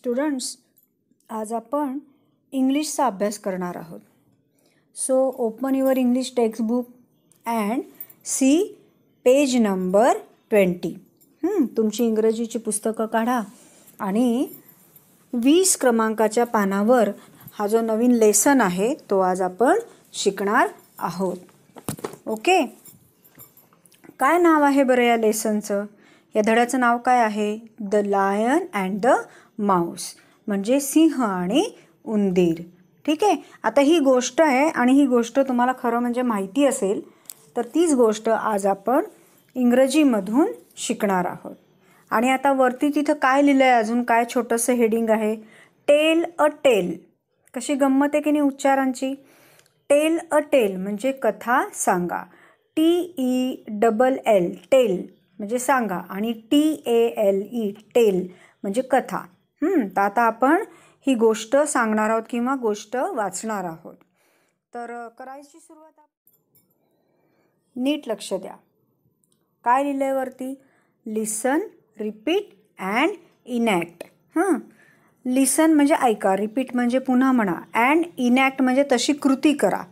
students आज आपण इंग्लिशचा अभ्यास करणार आहोत so open your English textbook and see page number twenty तुमची इंग्रजीची पुस्तकं काढा आणि वीस क्रमांकाच्या पानावर हा जो नवीन लेसन आहे तो आज आपण शिकणार आहोत ओके काय नाव आहे बरं या लेसनचं या धड्याचं नाव काय आहे the lion and the mouse म्हणजे सिंह आणि उंदीर ठीक आहे आता ही गोष्ट आहे आणि ही गोष्ट तुम्हाला खरं म्हणजे माहिती असेल तर तीच गोष्ट आज आपण इंग्रजीमधून शिकणार आहोत आणि आता वरती तिथं काय लिहिलं आहे अजून काय छोटंसं हेडिंग आहे टेल अ टेल कशी गंमत आहे की नाही उच्चारांची टेल अ टेल म्हणजे कथा सांगा T E double L tail म्हणजे सांगा आणि T A L E tale म्हणजे कथा तर आता आपण ही गोष्ट सांगणार आहोत किंवा गोष्ट वाचणार आहोत तर करायची सुरुवात नीट लक्ष द्या काय लिहिलं वरती लिसन रिपीट अँड इनॅक्ट हां लिसन म्हणजे ऐका रिपीट म्हणजे पुन्हा म्हणा अँड इनॅक्ट म्हणजे तशी कृती करा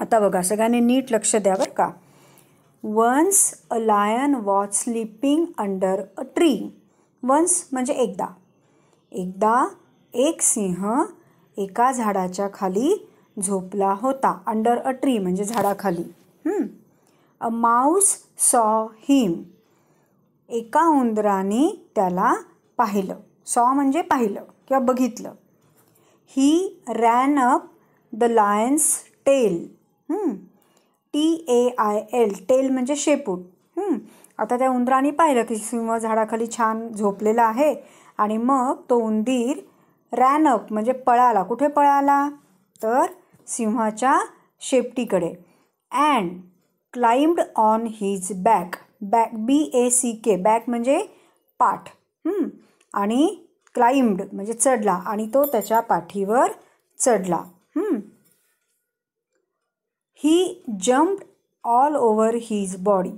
आता बघा सगळ्यांनी नीट लक्ष द्या बरं का once a lion was sleeping under a tree once म्हणजे एकदा एकदा एक सिंह एका झाडाच्या खाली झोपला होता अंडर अ ट्री म्हणजे झाडाखाली अ माऊस सॉ हिम एका उंदराने त्याला पाहिलं सॉ म्हणजे पाहिलं किंवा बघितलं he ran up the lion's tail T A I L tail म्हणजे शेपूट आता त्या उंदराने पाहिलं की सिंह झाडाखाली छान झोपलेला आहे आणि मग तो उंदीर रॅनअप म्हणजे पळाला कुठे पळाला तर सिंहाच्या शेपटीकडे and climbed on his back back B A C K back म्हणजे पाठ आणि क्लाइम्ड म्हणजे चढला आणि तो त्याच्या पाठीवर चढला he jumped all over his body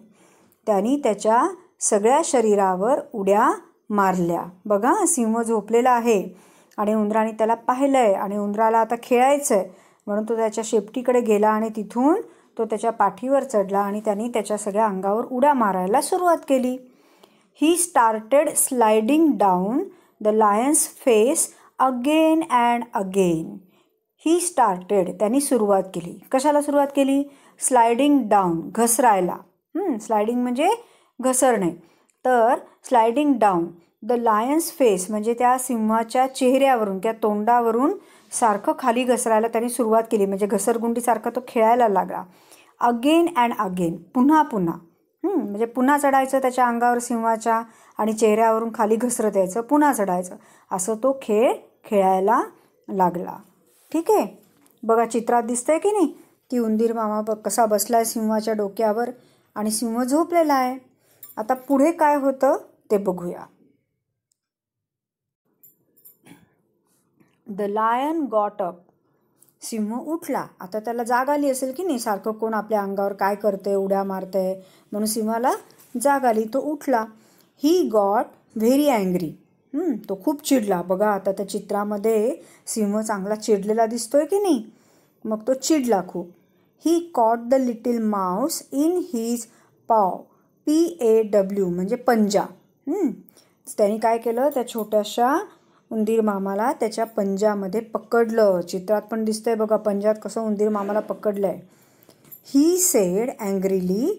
त्यांनी त्याच्या सगळ्या शरीरावर उड्या मारल्या बघा सिंह झोपलेला आहे आणि उंदराने त्याला पाहिलं आहे आणि उंदराला आता खेळायचं आहे म्हणून तो त्याच्या शेपटीकडे गेला आणि तिथून तो त्याच्या पाठीवर चढला आणि त्याने त्याच्या सगळ्या अंगावर उड्या मारायला सुरुवात केली he started sliding down the lion's face again and again he started त्यांनी सुरुवात केली कशाला सुरुवात केली स्लायडिंग डाऊन घसरायला स्लायडिंग म्हणजे घसरणे तर sliding down the lion's face म्हणजे त्या सिंहाच्या चेहऱ्यावरून त्या तोंडावरून सारखं खाली घसरायला त्याने सुरुवात केली म्हणजे घसरगुंडीसारखं तो खेळायला लागला अगेन अँड अगेन पुन्हा पुन्हा म्हणजे पुन्हा चढायचं त्याच्या अंगावर सिंहाच्या आणि चेहऱ्यावरून खाली घसरत यायचं पुन्हा चढायचं असं तो खेळ खेळायला लागला ठीक आहे बघा चित्रात दिसतंय की नाही की उंदीर मामा कसा बसला आहे सिंहाच्या डोक्यावर आणि सिंह झोपलेला आहे आता पुढे काय होतं ते बघूया द लायन गॉट अप सिंह उठला आता त्याला जाग आली असेल की नाही सारखं कोण आपल्या अंगावर काय करते उड्या मारते म्हणून सिंहाला जाग आली तो उठला ही गॉट व्हेरी अँग्री तो खूप चिडला बघा आता त्या चित्रामध्ये सिंह चांगला चिडलेला दिसतोय की नाही मग तो चिडला खूप he caught the little mouse in his paw P A W म्हणजे पंजा त्याने काय केलं त्या छोट्याशा उंदीर मामाला त्याच्या पंजामध्ये पकडलं चित्रात पण दिसतंय बघा पंजात कसं उंदीर मामाला पकडलं आहे ही सेड अँग्रिली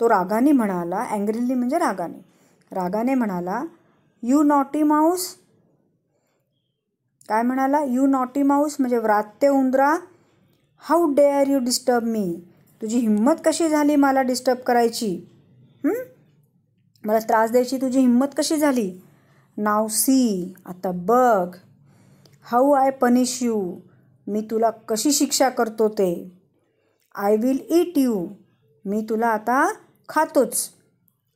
तो रागाने म्हणाला अँग्रिली म्हणजे रागाने रागाने म्हणाला यू नॉटी माऊस काय म्हणाला यू नॉटी माऊस म्हणजे व्रात्य उंदरा how dare you disturb me तुझी हिंमत कशी झाली मला डिस्टर्ब करायची मला त्रास द्यायची तुझी हिंमत कशी झाली नाव सी आता बघ हाऊ आय पनिश यू मी तुला कशी शिक्षा करतो ते आय विल ईट यू मी तुला आता खातोच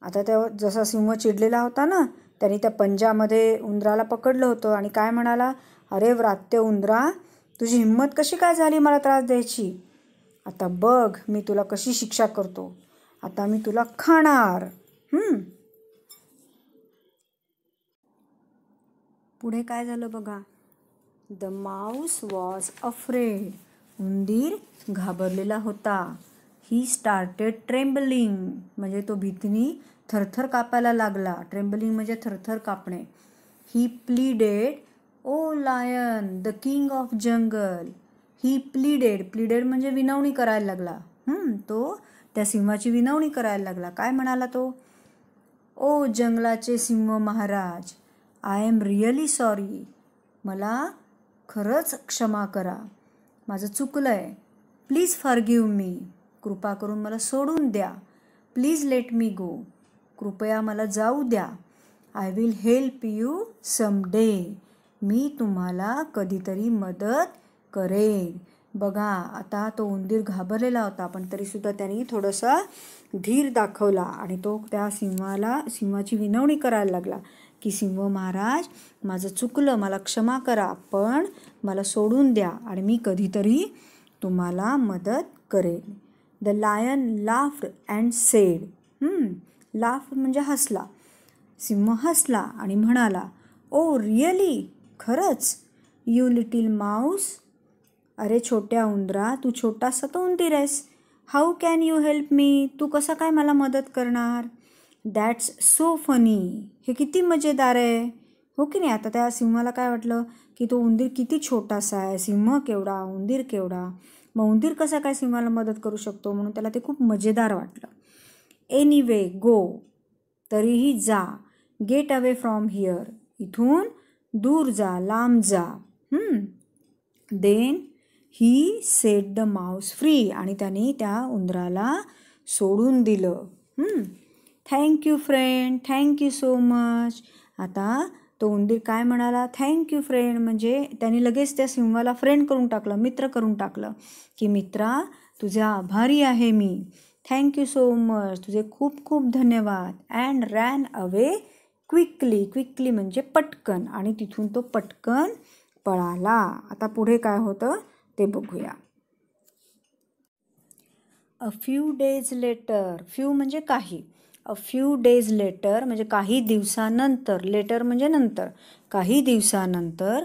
आता त्या जसा सिंह चिडलेला होता ना त्याने त्या पंजामध्ये उंदराला पकडलं होतं आणि काय म्हणाला अरे व्रात्य उंदरा तुझी हिंमत कशी काय झाली मला त्रास द्यायची आता बघ मी तुला कशी शिक्षा करतो आता मी तुला खाणार पुढे काय झालं बघा द माऊस वॉज अफ्रेड उंदीर घाबरलेला होता ही स्टार्टेड ट्रेम्बलिंग म्हणजे तो भीतीने थरथर कापायला लागला ट्रेम्बलिंग म्हणजे थरथर कापणे he pleaded O lion the king of jungle he pleaded pleaded म्हणजे विनवणी करायला लागला तो त्या सिंहाची विनवणी करायला लागला काय म्हणाला तो ओ जंगलाचे सिंह महाराज आय एम रिअली सॉरी मला खरंच क्षमा करा माझं चुकलं आहे प्लीज फॉरगिव मी कृपा करून मला सोडून द्या प्लीज लेट मी गो कृपया मला जाऊ द्या I will help you some day मी तुम्हाला कधीतरी मदत करेन बघा आता तो उंदीर घाबरलेला होता पण तरीसुद्धा त्यांनी थोडासा धीर दाखवला आणि तो त्या सिंहाला सिंहाची विनवणी करायला लागला की सिंह महाराज माझं चुकलं मला क्षमा करा पण मला सोडून द्या आणि मी कधीतरी तुम्हाला मदत करेन the lion laughed and said laugh म्हणजे हसला सिंह हसला आणि म्हणाला ओ oh, रिअली खरंच यू लिटिल माऊस अरे छोट्या उंदरा तू छोटासा तो उंदीर आहेस how can you help me तू कसा काय मला मदत करणार दॅट्स सो फनी हे किती मजेदार आहे हो की नाही आता त्या सिंहाला काय वाटलं की तो उंदीर किती छोटासा आहे सिंह केवढा उंदीर केवढा मग उंदीर कसा काय सिंहाला मदत करू शकतो म्हणून त्याला ते खूप मजेदार वाटलं एनिवे गो तरीही जा गेट अवे फ्रॉम हिअर इथून दूर जा लांब जा then he set the mouse free आणि त्याने त्या उंदराला सोडून दिलं thank you friend thank you so much आता तो उंदीर काय म्हणाला थँक्यू फ्रेंड म्हणजे त्याने लगेच त्या सिंहाला फ्रेंड करून टाकलं मित्र करून टाकलं की मित्रा तुझ्या आभारी आहे मी थँक्यू सो मच तुझे खूप खूप धन्यवाद and ran away quickly quickly म्हणजे पटकन आणि तिथून तो पटकन पळाला आता पुढे काय होतं ते बघूया a few days later few म्हणजे काही अ फ्यू डेज लेटर म्हणजे काही दिवसानंतर लेटर म्हणजे नंतर काही दिवसानंतर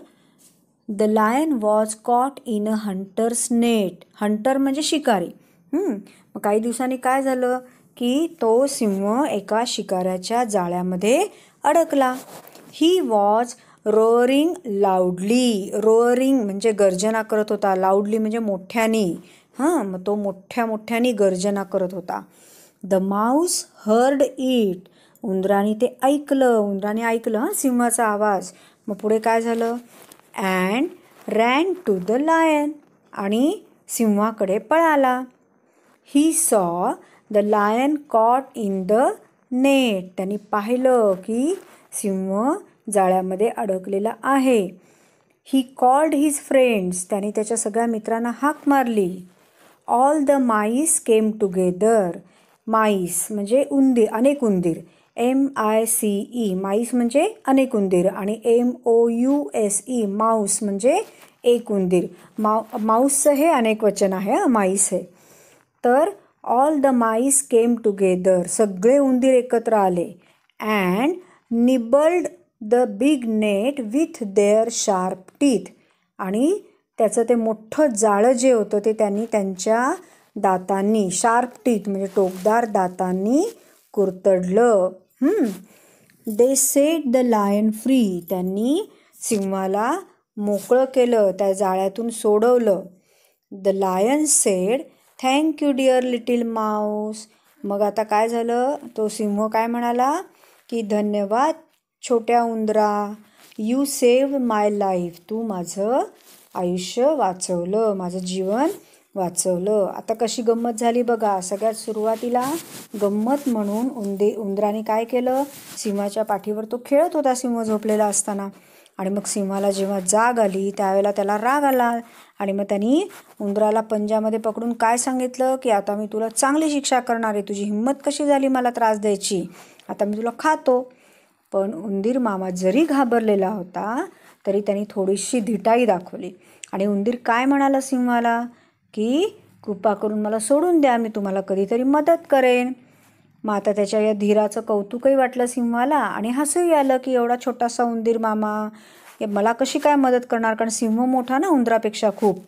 the lion was caught in a hunter's net hunter म्हणजे शिकारी मग काही दिवसांनी काय झालं की तो सिंह एका शिकाऱ्याच्या जाळ्यामध्ये अडकला he was roaring loudly roaring म्हणजे गर्जना करत होता लाऊडली म्हणजे मोठ्यानी हां मग तो मोठ्या मोठ्यानी गर्जना करत होता द माऊस हर्ड इट उंदराने ते ऐकलं उंदराने ऐकलं हां सिंहाचा आवाज मग पुढे काय झालं and ran to the lion आणि सिंहाकडे पळाला he saw the lion caught in the net त्यांनी पाहिलं की सिंह जाळ्यामध्ये अडकलेला आहे ही कॉल्ड हिज फ्रेंड्स त्याने त्याच्या सगळ्या मित्रांना हाक मारली all the mice came together mice म्हणजे उंदीर अनेक उंदीर M I C E mice म्हणजे अनेक उंदीर आणि M O U S E mouse म्हणजे एक उंदीर माऊ माऊसचं हे अनेक वचन आहे माईस हे तर all the mice came together सगळे उंदीर एकत्र आले and nibbled the big net with their sharp teeth आणि त्याचं ते मोठं जाळं जे होतं ते त्यांनी त्यांच्या दातांनी शार्प टीथ म्हणजे टोकदार दातांनी कुरतडलं they set the lion free त्यांनी सिंहाला मोकळं केलं त्या जाळ्यातून सोडवलं the lion said thank you dear little mouse मग आता काय झालं तो सिंह काय म्हणाला की धन्यवाद छोट्या उंदरा यू सेव्ह माय लाईफ तू माझं आयुष्य वाचवलं माझं जीवन वाचवलं आता कशी गंमत झाली बघा सगळ्यात सुरुवातीला गंमत म्हणून उंदे उंदराने काय केलं सिंहाच्या पाठीवर तो खेळत होता सिंह झोपलेला असताना आणि मग सिंहाला जेव्हा जाग आली त्यावेळेला त्याला राग आला आणि मग त्यांनी उंदराला पंजामध्ये पकडून काय सांगितलं की आता मी तुला चांगली शिक्षा करणार आहे तुझी हिंमत कशी झाली मला त्रास द्यायची आता मी तुला खातो पण उंदीर मामा जरी घाबरलेला होता तरी त्यांनी थोडीशी धिटाई दाखवली आणि उंदीर काय म्हणाला सिंहाला की कृपा करून मला सोडून द्या मी तुम्हाला कधीतरी मदत करेन मग आता त्याच्या या धीराचं कौतुकही वाटलं सिंहाला आणि हसूही आलं की एवढा छोटासा उंदीर मामा मला कशी काय मदत करणार कारण सिंह मोठा ना उंदरापेक्षा खूप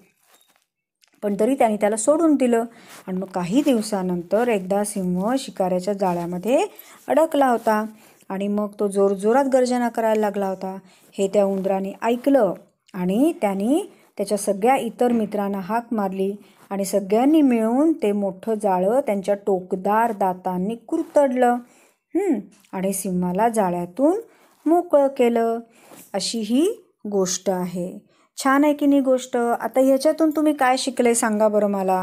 पण तरी त्याने त्याला सोडून दिलं आणि मग काही दिवसानंतर एकदा सिंह शिकाऱ्याच्या जाळ्यामध्ये अडकला होता आणि मग तो जोरजोरात गर्जना करायला लागला होता हे त्या उंदराने ऐकलं आणि त्याने त्याच्या सगळ्या इतर मित्रांना हाक मारली आणि सगळ्यांनी मिळून ते मोठं जाळं त्यांच्या टोकदार दातांनी कुरतडलं आणि सिंहाला जाळ्यातून मोकळं केलं अशी ही गोष्ट आहे छान आहे की नाही गोष्ट आता ह्याच्यातून तुम्ही काय शिकले सांगा बरं मला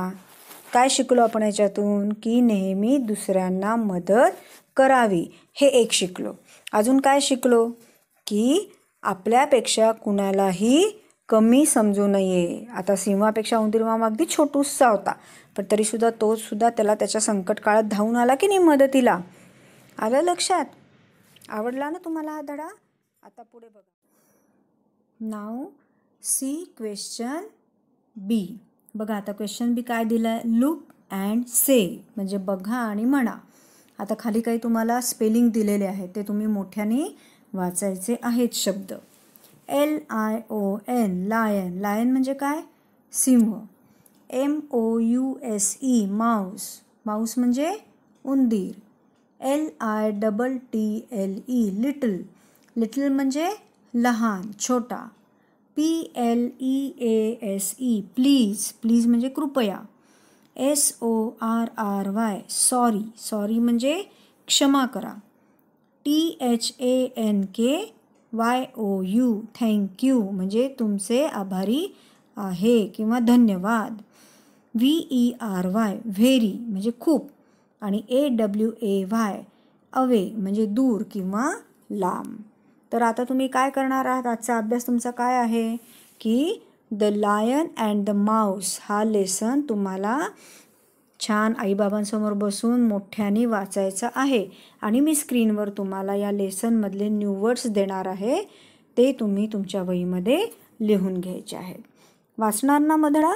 काय शिकलो आपण याच्यातून की नेहमी दुसऱ्यांना मदत करावी हे एक शिकलो अजून काय शिकलो की आपल्यापेक्षा कुणालाही कमी समजू नये आता सिंहापेक्षा उंदीर अगदी छोटूसा होता पण तरीसुद्धा तो सुद्धा त्याला त्याच्या संकट काळात धावून आला की नाही मदतीला आलं लक्षात आवडला ना तुम्हाला हा धडा आता पुढे बघा नाव सी क्वेश्चन बी बघा आता क्वेश्चन बी काय दिलं आहे लुक अँड से म्हणजे बघा आणि म्हणा आता खाली काही तुम्हाला स्पेलिंग दिलेले आहे ते तुम्ही मोठ्याने वाचायचे आहेत शब्द L I O N lion lion म्हणजे काय सिंह M O U S E mouse mouse म्हणजे उंदीर L I double T L E little little म्हणजे लहान छोटा P L E A S E please please म्हणजे कृपया S O R R Y sorry sorry म्हणजे क्षमा करा T H A N K Y O U you म्हणजे तुमचे आभारी आहे किंवा धन्यवाद V E R Y very म्हणजे खूप आणि A W A Y away म्हणजे दूर किंवा लांब तर आता तुम्ही काय करणार आहात आजचा अभ्यास तुमचा काय आहे की the lion and the mouse हा लेसन तुम्हाला छान आईबाबांसमोर बसून मोठ्याने वाचायचा आहे आणि मी स्क्रीनवर तुम्हाला या लेसनमधले न्यूवर्ड्स देणार आहे ते तुम्ही तुमच्या वहीमध्ये लिहून घ्यायचे आहेत वाचणार ना मधडा